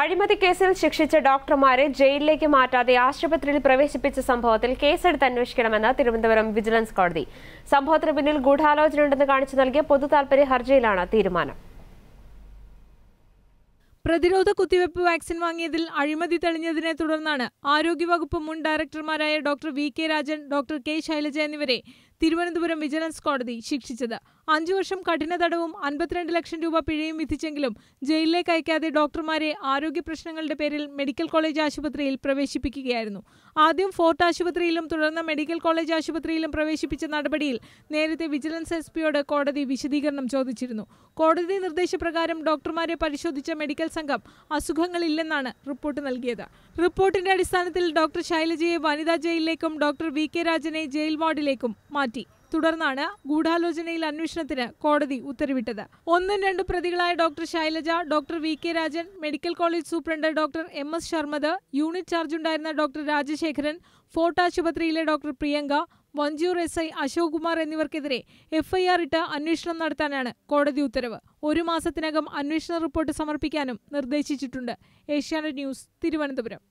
അഴിമതി കേസിൽ ശിക്ഷിച്ച ഡോക്ടർമാരെ ജയിലിലേക്ക് മാറ്റാതെ ആശുപത്രിയിൽ പ്രവേശിപ്പിച്ച സംഭവത്തിൽ കേസെടുത്ത് അന്വേഷിക്കണമെന്ന് തിരുവനന്തപുരം വിജിലൻസ് കോടതി സംഭവത്തിന് പിന്നിൽ ഗൂഢാലോചനയുണ്ടെന്ന് കാണിച്ചു നൽകിയ പൊതു താൽപര്യ ഹർജിയിലാണ് തീരുമാനം പ്രതിരോധ കുത്തിവയ്പ് വാക്സിൻ വാങ്ങിയതിൽ അഴിമതി തെളിഞ്ഞതിനെ തുടർന്നാണ് ആരോഗ്യവകുപ്പ് മുൻ ഡയറക്ടർമാരായ doctor V K Rajan doctor K Shailaja എന്നിവരെ തിരുവനന്തപുരം വിജിലൻസ് കോടതി ശിക്ഷിച്ചത് അഞ്ചു വർഷം കഠിന തടവും അൻപത്തിരണ്ട് ലക്ഷം രൂപ പിഴയും വിധിച്ചെങ്കിലും ജയിലിലേക്ക് അയക്കാതെ ഡോക്ടർമാരെ ആരോഗ്യ പ്രശ്നങ്ങളുടെ പേരിൽ മെഡിക്കൽ കോളേജ് ആശുപത്രിയിൽ പ്രവേശിപ്പിക്കുകയായിരുന്നു ആദ്യം ഫോർട്ട് ആശുപത്രിയിലും തുടർന്ന് മെഡിക്കൽ കോളേജ് ആശുപത്രിയിലും പ്രവേശിപ്പിച്ച നടപടിയിൽ നേരത്തെ വിജിലൻസ് എസ് പിയോട് കോടതി വിശദീകരണം ചോദിച്ചിരുന്നു കോടതി നിർദ്ദേശപ്രകാരം ഡോക്ടർമാരെ പരിശോധിച്ച മെഡിക്കൽ സംഘം അസുഖങ്ങളില്ലെന്നാണ് റിപ്പോർട്ട് നൽകിയത് റിപ്പോർട്ടിന്റെ അടിസ്ഥാനത്തിൽ ഡോക്ടർ ശൈലജയെ വനിതാ ജയിലിലേക്കും ഡോക്ടർ വി കെ രാജനെ ജയിൽ വാർഡിലേക്കും മാറ്റി തുടർന്നാണ് ഗൂഢാലോചനയിൽ അന്വേഷണത്തിന് കോടതി ഉത്തരവിട്ടത് ഒന്നും രണ്ടും പ്രതികളായ doctor Shailaja doctor V K Rajan medical college superintendent doctor M S Sharmad unit charge ഉണ്ടായിരുന്ന ഡോക്ടർ രാജശേഖരൻ ഫോർട്ട് ആശുപത്രിയിലെ doctor Priyanka Vanchoor S I Ashok Kumar എന്നിവർക്കെതിരെ എഫ്ഐആർ ഇട്ട് അന്വേഷണം നടത്താനാണ് കോടതി ഉത്തരവ് ഒരു മാസത്തിനകം അന്വേഷണ റിപ്പോർട്ട് സമർപ്പിക്കാനും നിർദ്ദേശിച്ചിട്ടുണ്ട് ഏഷ്യാനെറ്റ് ന്യൂസ് തിരുവനന്തപുരം